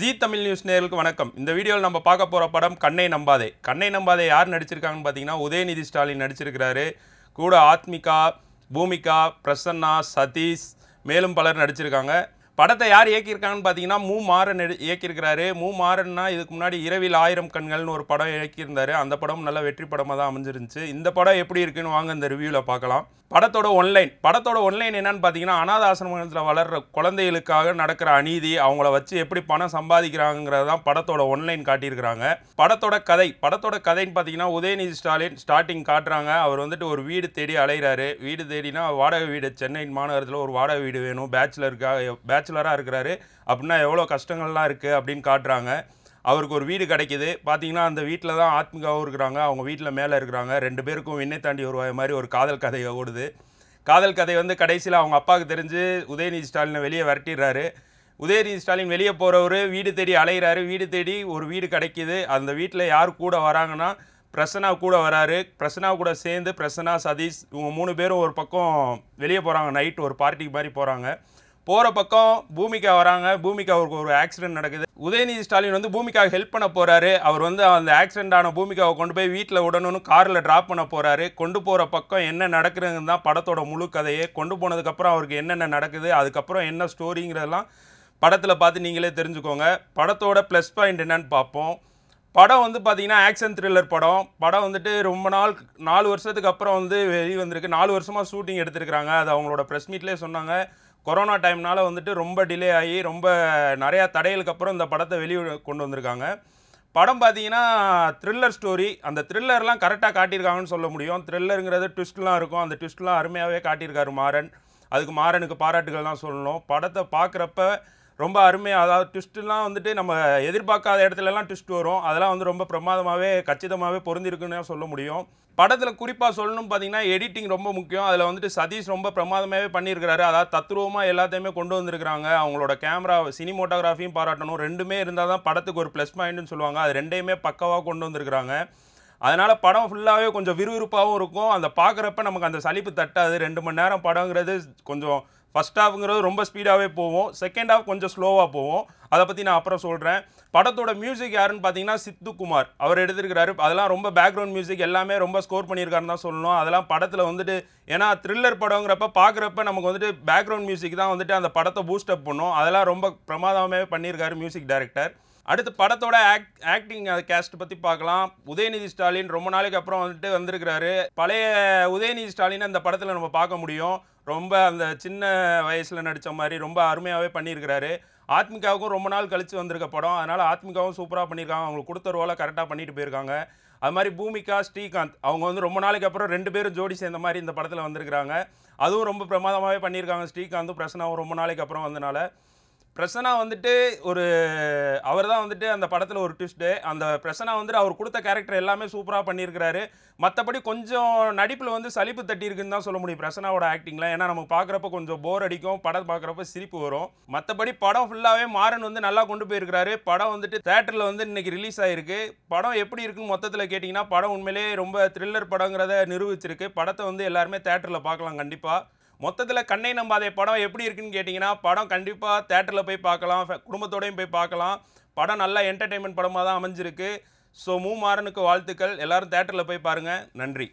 G Tamil news நேர்களுக்கு வணக்கம் இந்த வீடியோவில் நம்ம பார்க்க போகிற படம் கண்ணை நம்பாதே கண்ணை நம்பாதே யார் நடிச்சிருக்காங்கன்னு பார்த்தீங்கன்னா உதயநிதி ஸ்டாலின் நடிச்சிருக்கிறாரு கூட ஆத்மிகா பூமிகா பிரசன்னா சதீஷ் மேலும் பலர் நடிச்சிருக்காங்க படத்தை யார் இயக்கியிருக்காங்கன்னு பார்த்தீங்கன்னா மூ மாறன் இயக்கியிருக்கிறாரு மூ மாறன்னா இதுக்கு முன்னாடி இரவில் ஆயிரம் கண்கள்னு ஒரு படம் இயக்கியிருந்தார் அந்த படம் நல்ல வெற்றி படமாக தான் அமைஞ்சிருந்துச்சு இந்த படம் எப்படி இருக்குன்னு வாங்க இந்த ரிவ்யூவில் பார்க்கலாம் படத்தோட ஒன்லைன் படத்தோட ஒன்லைன் என்னன்னு பார்த்தீங்கன்னா அனாத ஆசிரமத்தில் வளர்கிற குழந்தைகளுக்காக நடக்கிற அநீதி அவங்கள வச்சு எப்படி பணம் சம்பாதிக்கிறாங்கிறது தான் படத்தோட ஒன்லைன் காட்டியிருக்கிறாங்க படத்தோட கதை படத்தோட கதைன்னு பார்த்தீங்கன்னா உதயநிதி ஸ்டாலின் ஸ்டார்டிங் காட்டுறாங்க அவர் வந்துட்டு ஒரு வீடு தேடி அலைகிறாரு வீடு தேடினா வாடகை வீடு சென்னை மாநகரத்தில் ஒரு வாடகை வீடு வேணும் பேச்சுலருக்காக பேச்சு பேச்சுலராக இருக்கிறாரு அப்படின்னா எவ்வளோ கஷ்டங்கள்லாம் இருக்குது அப்படின்னு காட்டுறாங்க அவருக்கு ஒரு வீடு கிடைக்கிது பார்த்தீங்கன்னா அந்த வீட்டில் தான் ஆத்மிகாவும் இருக்கிறாங்க அவங்க வீட்டில் மேலே இருக்கிறாங்க ரெண்டு பேருக்கும் விண்ணை தாண்டி வருவாய் மாதிரி ஒரு காதல் கதை ஓடுது காதல் கதை வந்து கடைசியில் அவங்க அப்பாவுக்கு தெரிஞ்சு உதயநிதி ஸ்டாலினை வெளியே விரட்டிடுறாரு உதயநிதி ஸ்டாலின் வெளியே போகிறவர் வீடு தேடி அலைகிறாரு வீடு தேடி ஒரு வீடு கிடைக்கிது அந்த வீட்டில் யார் கூட வராங்கன்னா பிரசனா கூட வராரு பிரசனா கூட சேர்ந்து பிரசனா சதீஷ் இவங்க மூணு பேரும் ஒரு பக்கம் வெளியே போகிறாங்க நைட் ஒரு பார்ட்டிக்கு மாதிரி போகிறாங்க போகிற பக்கம் பூமிகா வராங்க பூமிகா அவருக்கு ஒரு ஆக்சிடென்ட் நடக்குது உதயநிதி ஸ்டாலின் வந்து பூமிகா ஹெல்ப் பண்ண போகிறாரு அவர் வந்து அந்த ஆக்சிடென்ட் ஆன பூமிகாவை கொண்டு போய் வீட்டில் உடனுன்னு காரில் ட்ராப் பண்ண போகிறாரு கொண்டு போகிற பக்கம் என்ன நடக்குதுன்னு தான் படத்தோட முழு கதையே கொண்டு போனதுக்கப்புறம் அவருக்கு என்னென்ன நடக்குது அதுக்கப்புறம் என்ன ஸ்டோரிங்கிறதெல்லாம் படத்தில் பார்த்து நீங்களே தெரிஞ்சுக்கோங்க படத்தோட ப்ளஸ் பாயிண்ட் என்னன்னு பார்ப்போம் படம் வந்து பார்த்திங்கன்னா ஆக்ஷன் த்ரில்லர் படம் படம் வந்துட்டு ரொம்ப நாள் நாலு வருஷத்துக்கு அப்புறம் வந்து வெளியே வந்திருக்கு நாலு வருஷமாக ஷூட்டிங் எடுத்திருக்கிறாங்க அது அவங்களோட ப்ரெஸ் மீட்லேயே சொன்னாங்க கொரோனா டைம்னால் வந்துட்டு ரொம்ப டிலே ஆகி ரொம்ப நிறையா தடைகளுக்கு அப்புறம் இந்த படத்தை வெளியே கொண்டு வந்திருக்காங்க படம் பார்த்தீங்கன்னா த்ரில்லர் ஸ்டோரி அந்த த்ரில்லர்லாம் கரெக்டாக காட்டியிருக்காங்கன்னு சொல்ல முடியும் த்ரில்லருங்கிறது ட்விஸ்ட்லாம் இருக்கும் அந்த ட்விஸ்ட்லாம் அருமையாகவே காட்டியிருக்காரு மாறன் அதுக்கு மாறனுக்கு பாராட்டுகள்லாம் சொல்லணும் படத்தை பார்க்குறப்ப ரொம்ப அருமையாக அதாவது ட்விஸ்ட்டுலாம் வந்துட்டு நம்ம எதிர்பார்க்காத இடத்துலலாம் ட்விஸ்ட் வரும் அதெல்லாம் வந்து ரொம்ப பிரமாதமாகவே கச்சிதமாகவே பொருந்திருக்குன்னு சொல்ல முடியும் படத்தில் குறிப்பாக சொல்லணும்னு பார்த்தீங்கன்னா எடிட்டிங் ரொம்ப முக்கியம் அதில் வந்துட்டு சதீஷ் ரொம்ப பிரமாதமாகவே பண்ணியிருக்கிறாரு அதாவது தத்ரூபமாக எல்லாத்தையுமே கொண்டு வந்திருக்கிறாங்க அவங்களோட கேமரா சினிமோட்டோகிராஃபியும் பாராட்டணும் ரெண்டுமே இருந்தால் தான் படத்துக்கு ஒரு ப்ளஸ் பாயிண்ட்னு சொல்லுவாங்க அது ரெண்டையுமே பக்கவாக கொண்டு வந்திருக்கிறாங்க அதனால் படம் ஃபுல்லாகவே கொஞ்சம் விறுவிறுப்பாகவும் இருக்கும் அந்த பார்க்குறப்ப நமக்கு அந்த சலிப்பு தட்டாது ரெண்டு மணி நேரம் படங்கிறது கொஞ்சம் ஃபஸ்ட் ஹாஃப்ங்கிறது ரொம்ப ஸ்பீடாகவே போவோம் செகண்ட் ஹாஃப் கொஞ்சம் ஸ்லோவாக போவோம் அதை பற்றி நான் அப்புறம் சொல்கிறேன் படத்தோட மியூசிக் யாருன்னு பார்த்தீங்கன்னா சித்துக்குமார் அவர் எடுத்திருக்கிறாரு அதெல்லாம் ரொம்ப பேக்ரவுண்ட் மியூசிக் எல்லாமே ரொம்ப ஸ்கோர் பண்ணியிருக்காருன்னு தான் சொல்லணும் அதெல்லாம் படத்தில் வந்துட்டு ஏன்னா த்ரில்லர் படங்கிறப்ப பார்க்குறப்ப நமக்கு வந்துட்டு பேக்ரவுண்ட் மியூசிக் தான் வந்துட்டு அந்த படத்தை பூஸ்டப் பண்ணும் அதெல்லாம் ரொம்ப பிரமாதமாகவே பண்ணியிருக்காரு மியூசிக் டைரக்டர் அடுத்து படத்தோட ஆக்ட் ஆக்டிங் கேஸ்ட் பற்றி பார்க்கலாம் உதயநிதி ஸ்டாலின் ரொம்ப நாளைக்கு அப்புறம் வந்துட்டு வந்திருக்கிறாரு பழைய உதயநிதி ஸ்டாலின் அந்த படத்தில் நம்ம பார்க்க முடியும் ரொம்ப அந்த சின்ன வயசில் நடித்த மாதிரி ரொம்ப அருமையாகவே பண்ணியிருக்கிறாரு ஆத்மிகாவுக்கும் ரொம்ப நாள் கழித்து வந்திருக்க படம் அதனால் ஆத்மிகாவும் சூப்பராக பண்ணியிருக்காங்க அவங்களுக்கு கொடுத்த ரோலை கரெக்டாக பண்ணிட்டு போயிருக்காங்க அது மாதிரி பூமிகா ஸ்ரீகாந்த் அவங்க வந்து ரொம்ப நாளைக்கு அப்புறம் ரெண்டு பேரும் ஜோடி சேர்ந்த மாதிரி இந்த படத்தில் வந்திருக்கிறாங்க அதுவும் ரொம்ப பிரமாதமாகவே பண்ணியிருக்காங்க ஸ்ரீகாந்தும் பிரசனாவும் ரொம்ப நாளைக்கு அப்புறம் வந்தனால பிரசனா வந்துட்டு ஒரு அவர் தான் வந்துட்டு அந்த படத்தில் ஒரு ட்விஸ்ட்டு அந்த பிரசனா வந்துட்டு அவர் கொடுத்த கேரக்டர் எல்லாமே சூப்பராக பண்ணியிருக்கிறாரு மற்றபடி கொஞ்சம் நடிப்பில் வந்து சலிப்பு தட்டியிருக்குன்னு தான் சொல்ல முடியும் பிரசனாவோட ஆக்டிங்லாம் ஏன்னா நமக்கு பார்க்குறப்ப கொஞ்சம் போர் அடிக்கும் படம் பார்க்குறப்ப சிரிப்பு வரும் மற்றபடி படம் ஃபுல்லாகவே மாறன் வந்து நல்லா கொண்டு போயிருக்கிறாரு படம் வந்துட்டு தேட்டரில் வந்து இன்றைக்கி ரிலீஸ் ஆகிருக்கு படம் எப்படி இருக்குன்னு மொத்தத்தில் கேட்டிங்கன்னா படம் உண்மையிலேயே ரொம்ப த்ரில்லர் படங்கிறத நிரூபிச்சிருக்கு படத்தை வந்து எல்லாருமே தேட்டரில் பார்க்கலாம் கண்டிப்பாக மொத்தத்தில் கண்ணை நம்பாதே படம் எப்படி இருக்குன்னு கேட்டிங்கன்னா படம் கண்டிப்பாக தேட்டரில் போய் பார்க்கலாம் குடும்பத்தோடையும் போய் பார்க்கலாம் படம் நல்லா என்டர்டெயின்மெண்ட் படமாக தான் அமைஞ்சிருக்கு ஸோ மூமாறனுக்கு வாழ்த்துக்கள் எல்லோரும் தேட்டரில் போய் பாருங்கள் நன்றி